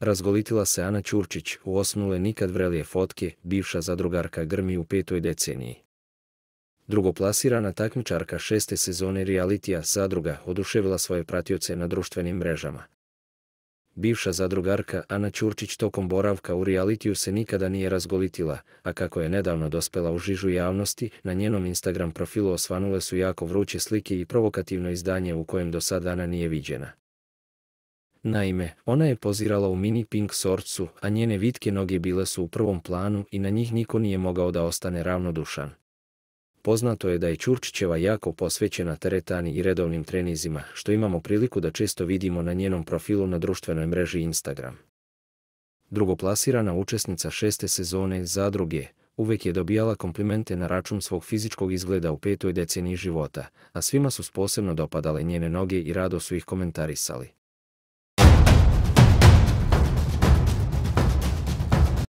razgolitila se Ana Ćurčić u osnule nikad vrelije fotke, bivša zadrugarka Grmi u petoj deceniji. Drugoplasirana takmičarka šeste sezone realitija Zadruga oduševila svoje pratioce na društvenim mrežama. Bivša zadrugarka Ana Ćurčić tokom boravka u realitiju se nikada nije razgolitila, a kako je nedavno dospela u žižu javnosti, na njenom Instagram profilu osvanule su jako vruće slike i provokativno izdanje u kojem do sada Ana nije viđena. Naime, ona je pozirala u mini pink sorcu, a njene vitke noge bile su u prvom planu i na njih niko nije mogao da ostane ravnodušan. Poznato je da je Ćurčićeva jako posvećena teretani i redovnim trenizima, što imamo priliku da često vidimo na njenom profilu na društvenoj mreži Instagram. Drugoplasirana učesnica šeste sezone zadruge, uvek je dobijala komplimente na račun svog fizičkog izgleda u petoj deceniji života, a svima su posebno dopadale njene noge i rado su ih komentarisali.